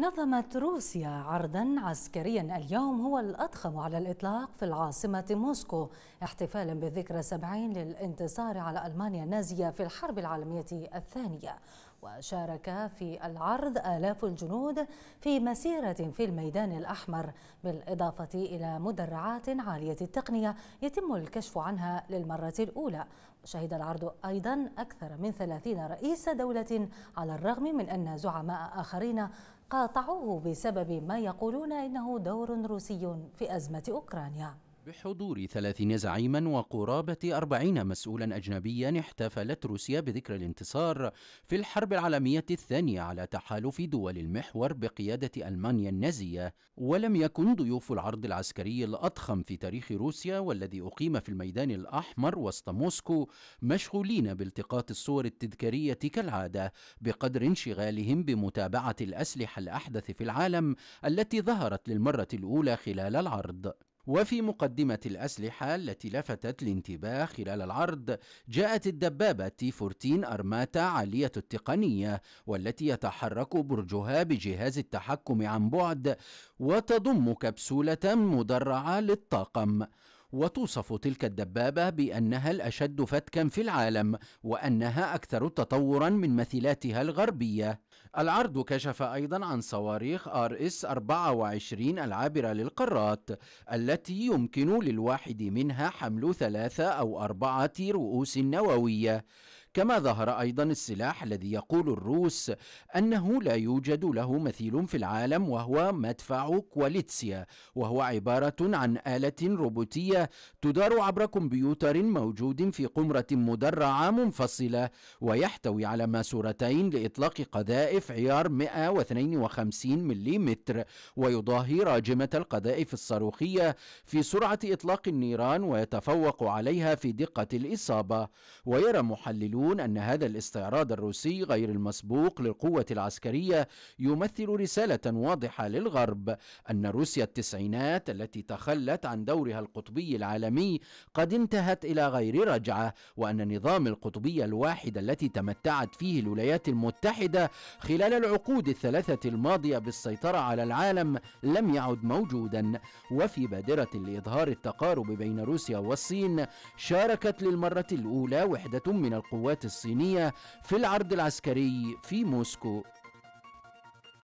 نظمت روسيا عرضا عسكريا اليوم هو الأضخم على الإطلاق في العاصمة موسكو احتفالا بذكرى 70 للانتصار على ألمانيا النازية في الحرب العالمية الثانية وشارك في العرض آلاف الجنود في مسيرة في الميدان الأحمر بالإضافة إلى مدرعات عالية التقنية يتم الكشف عنها للمرة الأولى شهد العرض أيضا أكثر من 30 رئيس دولة على الرغم من أن زعماء آخرين قاطعوه بسبب ما يقولون إنه دور روسي في أزمة أوكرانيا بحضور ثلاثين زعيما وقرابة أربعين مسؤولا أجنبيا احتفلت روسيا بذكرى الانتصار في الحرب العالمية الثانية على تحالف دول المحور بقيادة ألمانيا النازية ولم يكن ضيوف العرض العسكري الأضخم في تاريخ روسيا والذي أقيم في الميدان الأحمر وسط موسكو مشغولين بالتقاط الصور التذكارية كالعادة بقدر انشغالهم بمتابعة الأسلحة الأحدث في العالم التي ظهرت للمرة الأولى خلال العرض وفي مقدمة الأسلحة التي لفتت الانتباه خلال العرض جاءت الدبابة تي 14 أرماتا عالية التقنية والتي يتحرك برجها بجهاز التحكم عن بعد وتضم كبسولة مدرعة للطاقم وتوصف تلك الدبابة بأنها الأشد فتكا في العالم وأنها أكثر تطورا من مثيلاتها الغربية العرض كشف أيضا عن صواريخ ار اس 24 العابرة للقارات التي يمكن للواحد منها حمل ثلاثة أو أربعة رؤوس نووية كما ظهر أيضا السلاح الذي يقول الروس أنه لا يوجد له مثيل في العالم وهو مدفع كواليتسيا وهو عبارة عن آلة روبوتية تدار عبر كمبيوتر موجود في قمرة مدرعة منفصلة ويحتوي على ماسورتين لإطلاق قذائف عيار 152 ملم ويضاهي راجمة القذائف الصاروخية في سرعة إطلاق النيران ويتفوق عليها في دقة الإصابة ويرى محللون يؤكدون أن هذا الاستعراض الروسي غير المسبوق للقوة العسكرية يمثل رسالة واضحة للغرب أن روسيا التسعينات التي تخلت عن دورها القطبي العالمي قد انتهت إلى غير رجعة وأن نظام القطبية الواحدة التي تمتعت فيه الولايات المتحدة خلال العقود الثلاثة الماضية بالسيطرة على العالم لم يعد موجودا وفي بادرة لإظهار التقارب بين روسيا والصين شاركت للمرة الأولى وحدة من القوات القوات الصينية في العرض العسكري في موسكو